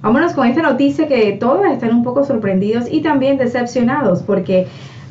Vámonos con esta noticia que todos están un poco sorprendidos y también decepcionados porque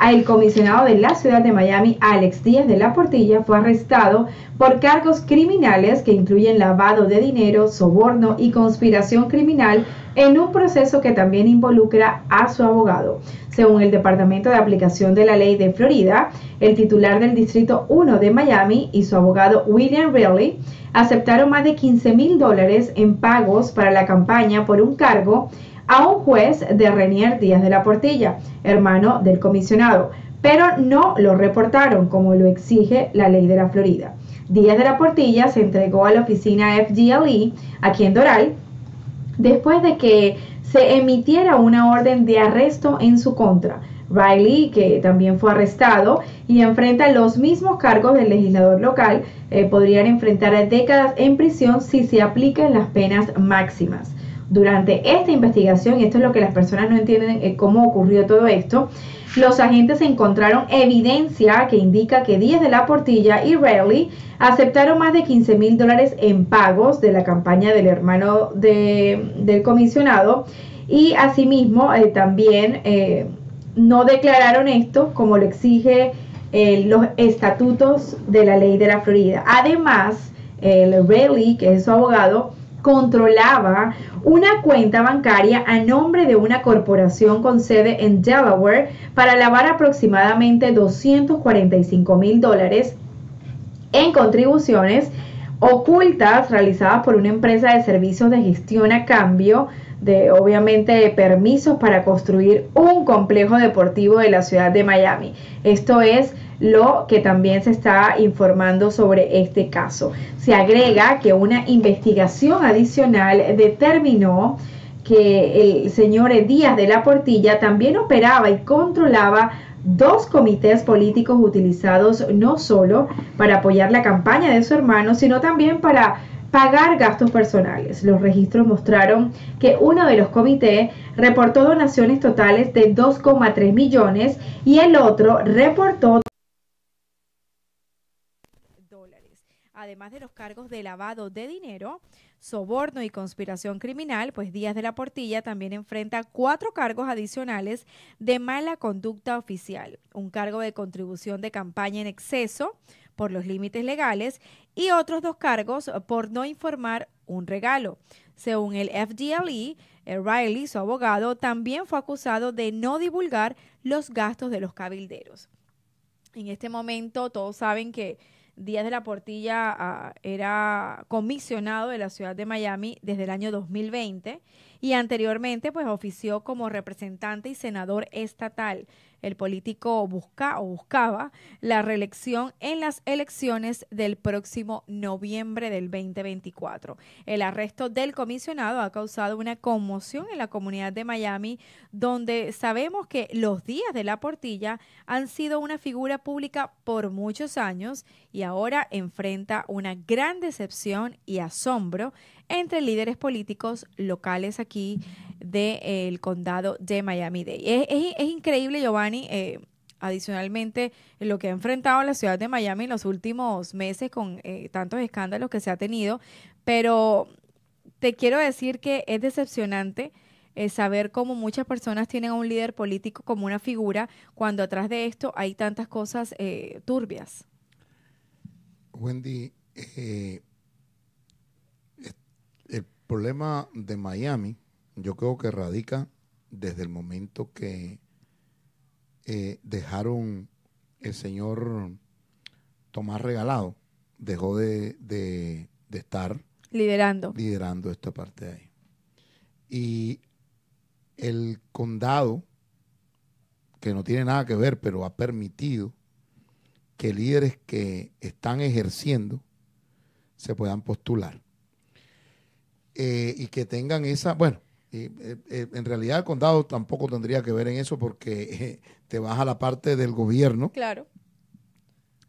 el comisionado de la ciudad de Miami, Alex Díaz de la Portilla, fue arrestado por cargos criminales que incluyen lavado de dinero, soborno y conspiración criminal en un proceso que también involucra a su abogado. Según el Departamento de Aplicación de la Ley de Florida, el titular del Distrito 1 de Miami y su abogado William Riley aceptaron más de 15 mil dólares en pagos para la campaña por un cargo a un juez de Renier Díaz de la Portilla, hermano del comisionado, pero no lo reportaron como lo exige la ley de la Florida. Díaz de la Portilla se entregó a la oficina FGLE aquí en Doral después de que se emitiera una orden de arresto en su contra. Riley, que también fue arrestado y enfrenta los mismos cargos del legislador local, eh, podrían enfrentar décadas en prisión si se aplican las penas máximas. Durante esta investigación, y esto es lo que las personas no entienden, eh, cómo ocurrió todo esto, los agentes encontraron evidencia que indica que Díaz de la Portilla y Raleigh aceptaron más de 15 mil dólares en pagos de la campaña del hermano del comisionado y asimismo eh, también eh, no declararon esto como lo exige los estatutos de la ley de la Florida. Además, el Raleigh, que es su abogado, controlaba una cuenta bancaria a nombre de una corporación con sede en Delaware para lavar aproximadamente 245 mil dólares en contribuciones ocultas realizadas por una empresa de servicios de gestión a cambio de obviamente permisos para construir un complejo deportivo de la ciudad de Miami. Esto es lo que también se está informando sobre este caso. Se agrega que una investigación adicional determinó que el señor Díaz de la Portilla también operaba y controlaba dos comités políticos utilizados no solo para apoyar la campaña de su hermano, sino también para pagar gastos personales. Los registros mostraron que uno de los comités reportó donaciones totales de 2,3 millones y el otro reportó además de los cargos de lavado de dinero, soborno y conspiración criminal, pues Díaz de la Portilla también enfrenta cuatro cargos adicionales de mala conducta oficial, un cargo de contribución de campaña en exceso por los límites legales y otros dos cargos por no informar un regalo. Según el FDLE, eh, Riley, su abogado, también fue acusado de no divulgar los gastos de los cabilderos. En este momento todos saben que Díaz de la Portilla ah, era comisionado de la ciudad de Miami desde el año 2020 y anteriormente pues ofició como representante y senador estatal el político busca o buscaba la reelección en las elecciones del próximo noviembre del 2024. El arresto del comisionado ha causado una conmoción en la comunidad de Miami, donde sabemos que los días de la portilla han sido una figura pública por muchos años y ahora enfrenta una gran decepción y asombro entre líderes políticos locales aquí del condado de Miami-Dade. Es, increíble, Giovanni. Eh, adicionalmente lo que ha enfrentado la ciudad de Miami en los últimos meses con eh, tantos escándalos que se ha tenido, pero te quiero decir que es decepcionante eh, saber cómo muchas personas tienen a un líder político como una figura cuando atrás de esto hay tantas cosas turbias. Wendy, el problema de Miami yo creo que radica desde el momento que eh, dejaron el señor Tomás Regalado, dejó de, estar liderando. liderando esta parte de ahí. Y el condado, que no tiene nada que ver, pero ha permitido que líderes que están ejerciendo se puedan postular. Eh, y que tengan esa, bueno, eh, eh, en realidad el condado tampoco tendría que ver en eso porque te vas a la parte del gobierno. Claro.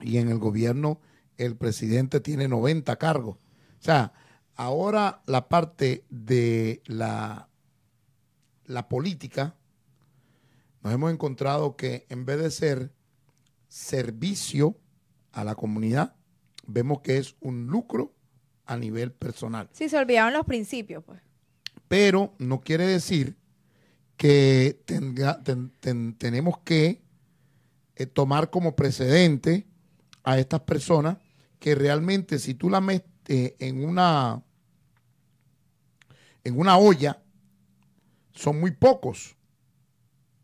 Y en el gobierno el presidente tiene 90 cargos. O sea, ahora la parte de la, la política, nos hemos encontrado que en vez de ser servicio a la comunidad, vemos que es un lucro a nivel personal. Sí, se olvidaron los principios, pues pero no quiere decir que tenemos que eh, tomar como precedente a estas personas que realmente si tú las metes eh, en una en una olla son muy pocos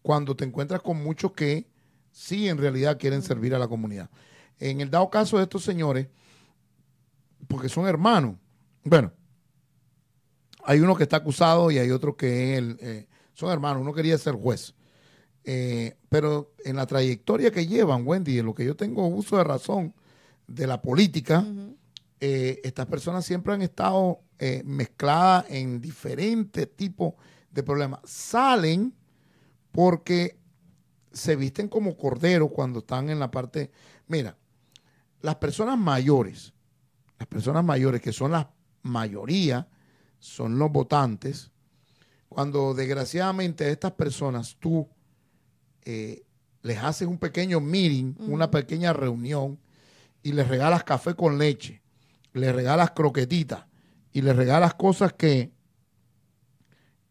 cuando te encuentras con muchos que sí en realidad quieren servir a la comunidad. En el dado caso de estos señores, porque son hermanos, bueno, hay uno que está acusado y hay otro que es eh, son hermanos, uno quería ser juez. Eh, pero en la trayectoria que llevan, Wendy, en lo que yo tengo uso de razón de la política, eh, estas personas siempre han estado mezcladas en diferentes tipos de problemas. Salen porque se visten como corderos cuando están en la parte... Mira, las personas mayores, las personas mayores que son la mayoría son los votantes, cuando desgraciadamente a estas personas tú eh, les haces un pequeño meeting, una pequeña reunión, y les regalas café con leche, les regalas croquetitas y les regalas cosas que,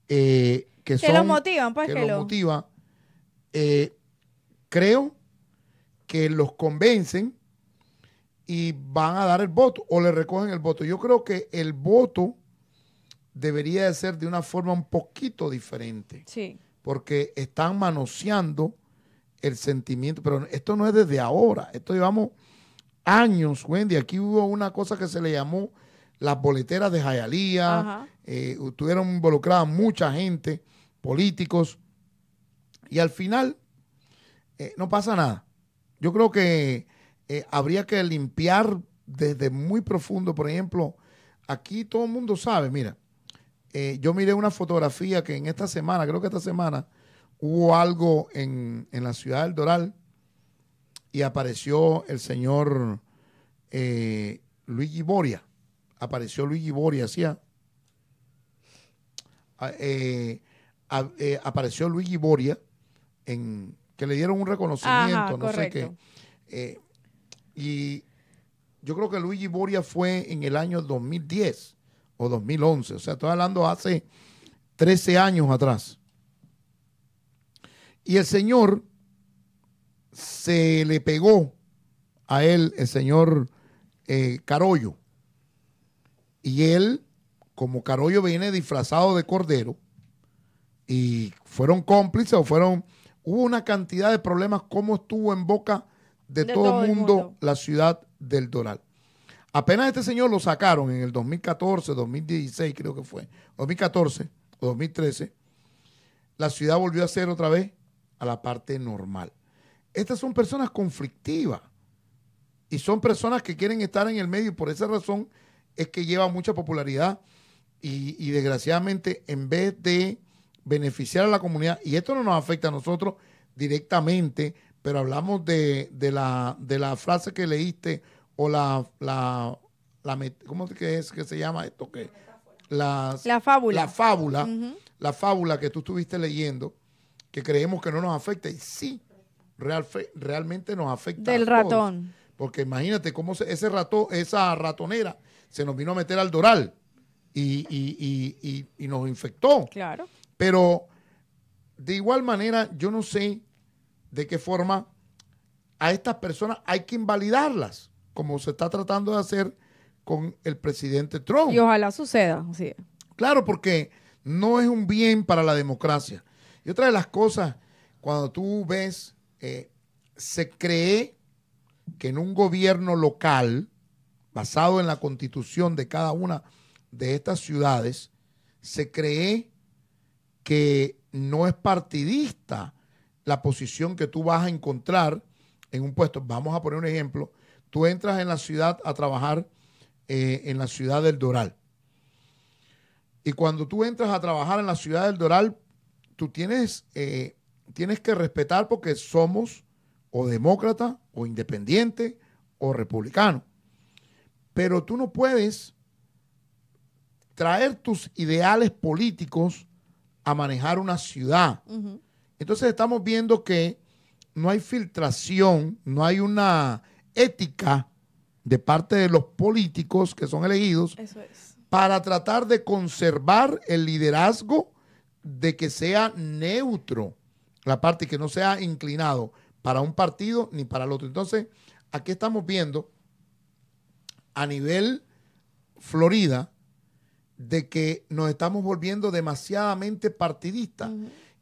eh, que, motivan, pues que, lo... Eh, creo que los convencen y van a dar el voto o le recogen el voto. Yo creo que el voto debería de ser de una forma un poquito diferente. Sí. Porque están manoseando el sentimiento, pero esto no es desde ahora, esto llevamos años, Wendy, aquí hubo una cosa que se le llamó las boleteras de Jayalía, eh, estuvieron involucradas mucha gente, políticos, y al final eh, no pasa nada. Yo creo que eh, habría que limpiar desde muy profundo, por ejemplo, aquí todo el mundo sabe, mira, eh, yo miré una fotografía que en esta semana, creo que esta semana, hubo algo en, la ciudad del Doral y apareció el señor eh, Luigi Boria. Apareció Luigi Boria, hacía. ¿sí? Ah, eh, eh, apareció Luigi Boria en, que le dieron un reconocimiento, no sé qué. y yo creo que Luigi Boria fue en el año 2010 o 2011. O sea, estoy hablando hace 13 años atrás. Y el Señor se le pegó a él, el señor eh, Carollo. Y él, como Carollo viene disfrazado de cordero, y fueron cómplices o fueron... Hubo una cantidad de problemas, como estuvo en boca de, todo, el mundo, mundo la ciudad del Doral. Apenas este señor lo sacaron en el 2014, 2016 creo que fue, 2014 o 2013, la ciudad volvió a ser otra vez a la parte normal. Estas son personas conflictivas y son personas que quieren estar en el medio y por esa razón es que lleva mucha popularidad y, desgraciadamente en vez de beneficiar a la comunidad, y esto no nos afecta a nosotros directamente, pero hablamos de, la, de la frase que leíste o la, la, ¿cómo que es que se llama esto? Que, la fábula. La fábula, la fábula que tú estuviste leyendo, que creemos que no nos afecta, y sí, realmente nos afecta. Del ratón. porque imagínate cómo ese ratón, esa ratonera se nos vino a meter al doral y, y, y, nos infectó. Claro. Pero de igual manera, yo no sé de qué forma a estas personas hay que invalidarlas como se está tratando de hacer con el presidente Trump. Y ojalá suceda, sí. Claro, porque no es un bien para la democracia. Y otra de las cosas, cuando tú ves, eh, se cree que en un gobierno local, basado en la constitución de cada una de estas ciudades, se cree que no es partidista la posición que tú vas a encontrar en un puesto. Vamos a poner un ejemplo. Tú entras en la ciudad a trabajar eh, en la ciudad del Doral. Y cuando tú entras a trabajar en la ciudad del Doral, tú tienes, eh, tienes que respetar porque somos o demócrata o independiente o republicano. Pero tú no puedes traer tus ideales políticos a manejar una ciudad. Entonces estamos viendo que no hay filtración, no hay una ética de parte de los políticos que son elegidos para tratar de conservar el liderazgo de que sea neutro la parte que no sea inclinado para un partido ni para el otro. Entonces, aquí estamos viendo a nivel Florida de que nos estamos volviendo demasiadamente partidistas.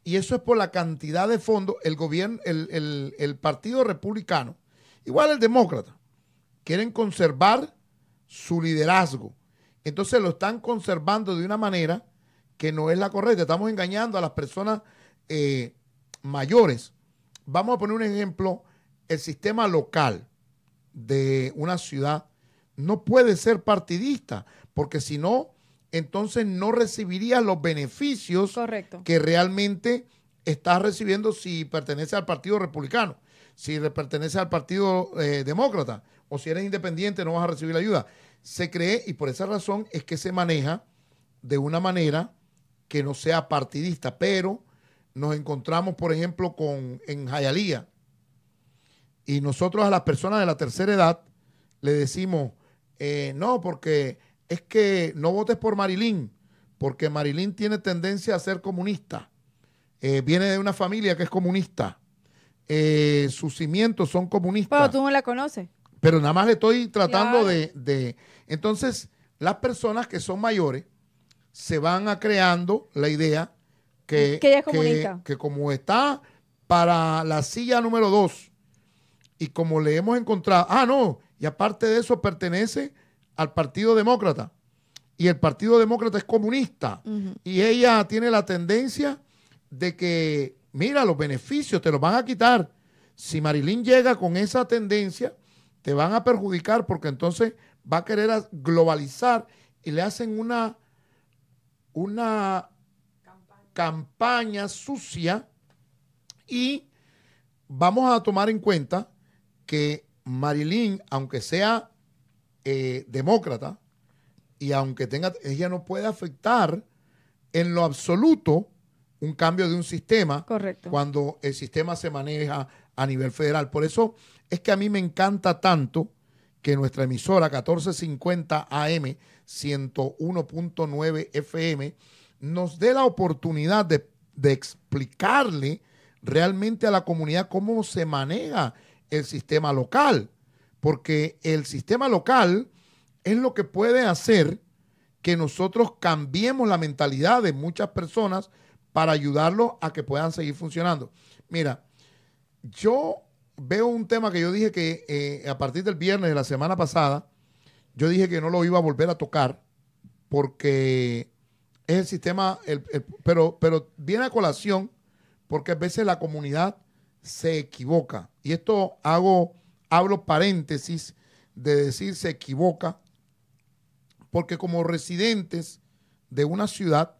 Y eso es por la cantidad de fondos. El gobierno, el Partido Republicano Igual el demócrata. Quieren conservar su liderazgo. Entonces lo están conservando de una manera que no es la correcta. Estamos engañando a las personas eh, mayores. Vamos a poner un ejemplo. El sistema local de una ciudad no puede ser partidista, porque si no, entonces no recibiría los beneficios que realmente está recibiendo si pertenece al Partido Republicano si pertenece al Partido eh, Demócrata o si eres independiente no vas a recibir ayuda. Se cree, y por esa razón es que se maneja de una manera que no sea partidista, pero nos encontramos, por ejemplo, con en Jayalía, y nosotros a las personas de la tercera edad le decimos, eh, no, porque es que no votes por Marilín, porque Marilyn tiene tendencia a ser comunista. Eh, viene de una familia que es comunista. Eh, sus cimientos son comunistas. Pero tú no la conoces. Pero nada más le estoy tratando de, Entonces, las personas que son mayores se van a creando la idea que, que, ella es comunista. que, como está para la silla número dos y como le hemos encontrado, ah, no, y aparte de eso pertenece al Partido Demócrata y el Partido Demócrata es comunista y ella tiene la tendencia de que mira, los beneficios te los van a quitar. Si Marilyn llega con esa tendencia, te van a perjudicar porque entonces va a querer globalizar y le hacen una, una campaña. sucia y vamos a tomar en cuenta que Marilyn, aunque sea eh, demócrata y aunque tenga, ella no puede afectar en lo absoluto un cambio de un sistema cuando el sistema se maneja a nivel federal. Por eso es que a mí me encanta tanto que nuestra emisora 1450 AM 101.9 FM nos dé la oportunidad de, de, explicarle realmente a la comunidad cómo se maneja el sistema local, porque el sistema local es lo que puede hacer que nosotros cambiemos la mentalidad de muchas personas para ayudarlos a que puedan seguir funcionando. Mira, yo veo un tema que yo dije que eh, a partir del viernes de la semana pasada, yo dije que no lo iba a volver a tocar porque es el sistema, pero, pero viene a colación porque a veces la comunidad se equivoca. Y esto hago, hablo paréntesis de decir se equivoca, porque como residentes de una ciudad,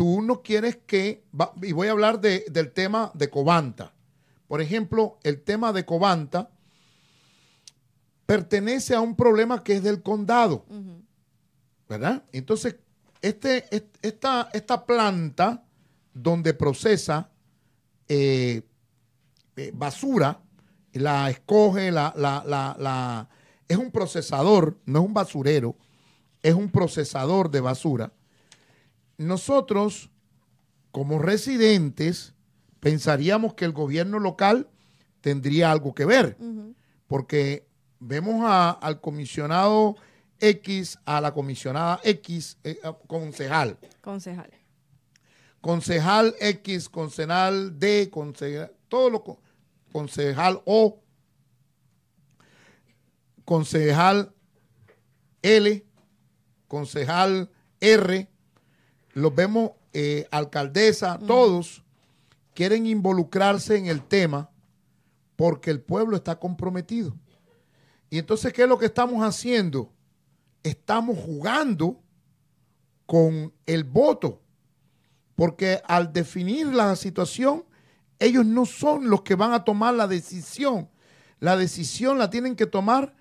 tú no quieres que, y voy a hablar del tema de Cobanta. Por ejemplo, el tema de Cobanta pertenece a un problema que es del condado, ¿verdad? Entonces, este, esta, esta planta donde procesa eh, eh, basura, la escoge, la, es un procesador, no es un basurero, es un procesador de basura nosotros, como residentes, pensaríamos que el gobierno local tendría algo que ver, porque vemos al comisionado X, a la comisionada X, eh, concejal. Concejal. Concejal X, concejal D, concejal, todo lo concejal O, concejal L, concejal R, los vemos, eh, alcaldesa, todos quieren involucrarse en el tema porque el pueblo está comprometido. Y entonces, ¿qué es lo que estamos haciendo? Estamos jugando con el voto, porque al definir la situación, ellos no son los que van a tomar la decisión. La decisión la tienen que tomar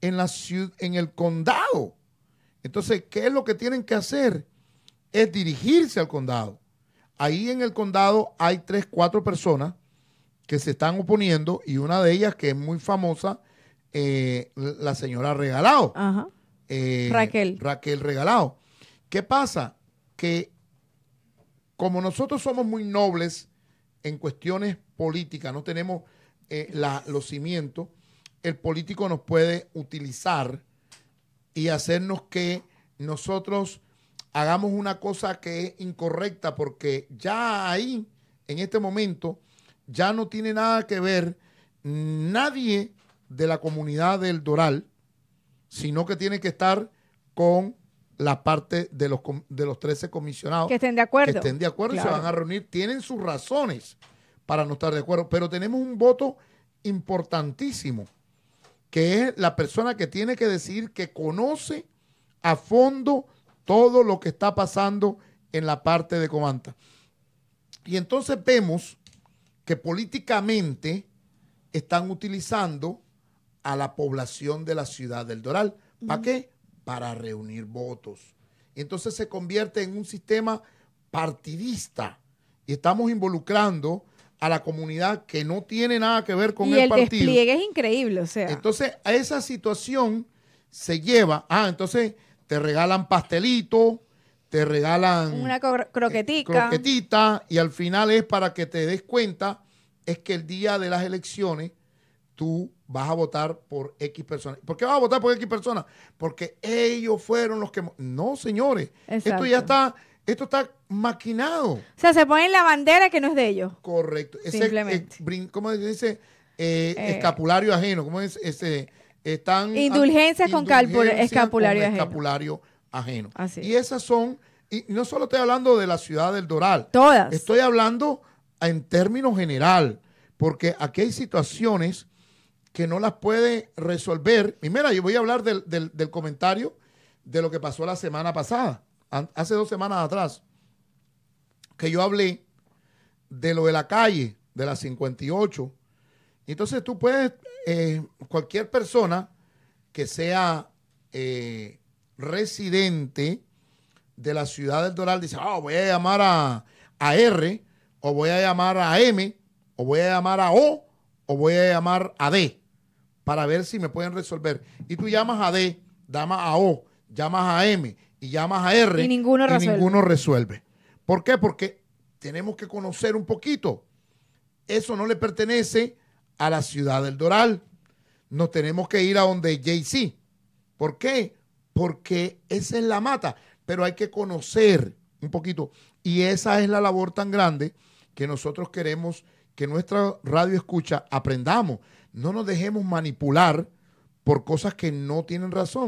en, la ciudad, en el condado. Entonces, ¿qué es lo que tienen que hacer? es dirigirse al condado. Ahí en el condado hay tres, cuatro personas que se están oponiendo y una de ellas que es muy famosa, eh, la señora Regalado. Ajá. Eh, Raquel. Raquel Regalado. ¿Qué pasa? Que como nosotros somos muy nobles en cuestiones políticas, no tenemos eh, los cimientos, el político nos puede utilizar y hacernos que nosotros hagamos una cosa que es incorrecta, porque ya ahí, en este momento, ya no tiene nada que ver nadie de la comunidad del Doral, sino que tiene que estar con la parte de los, de los 13 comisionados. Que estén de acuerdo. Que estén de acuerdo y se van a reunir. Tienen sus razones para no estar de acuerdo, pero tenemos un voto importantísimo, que es la persona que tiene que decir que conoce a fondo todo lo que está pasando en la parte de Comanta. Y entonces vemos que políticamente están utilizando a la población de la ciudad del Doral. ¿Para qué? Para reunir votos. Y entonces se convierte en un sistema partidista y estamos involucrando a la comunidad que no tiene nada que ver con el, partido. El despliegue es increíble, o sea. Entonces, a esa situación se lleva. Ah, entonces te regalan pastelito, te regalan una croquetita. Eh, croquetita y al final es para que te des cuenta es que el día de las elecciones tú vas a votar por X personas. ¿Por qué vas a votar por X personas? Porque ellos fueron los que... No, señores, esto ya está, esto está maquinado. O sea, se ponen la bandera que no es de ellos. Correcto. Eh, Simplemente. Ese, ¿Cómo dice? Eh, escapulario ajeno, ¿cómo es ese? están indulgencias con escapulario, escapulario ajeno. Y esas son, y no solo estoy hablando de la ciudad del Doral, todas. Estoy hablando en términos general, porque aquí hay situaciones que no las puede resolver. Y mira, yo voy a hablar del, del comentario de lo que pasó la semana pasada, hace dos semanas atrás, que yo hablé de lo de la calle, de la 58, entonces tú puedes, eh, cualquier persona que sea eh, residente de la ciudad del Doral dice, oh, voy a llamar a, R, o voy a llamar a M, o voy a llamar a O, o voy a llamar a D, para ver si me pueden resolver. Y tú llamas a D, llamas a O, llamas a M y llamas a R. Y ninguno resuelve. Ninguno resuelve. ¿Por qué? Porque tenemos que conocer un poquito. Eso no le pertenece a la ciudad del Doral. Nos tenemos que ir a donde jay ¿Por qué? Porque esa es la mata. Pero hay que conocer un poquito. Y esa es la labor tan grande que nosotros queremos que nuestra radio escucha aprendamos. No nos dejemos manipular por cosas que no tienen razón.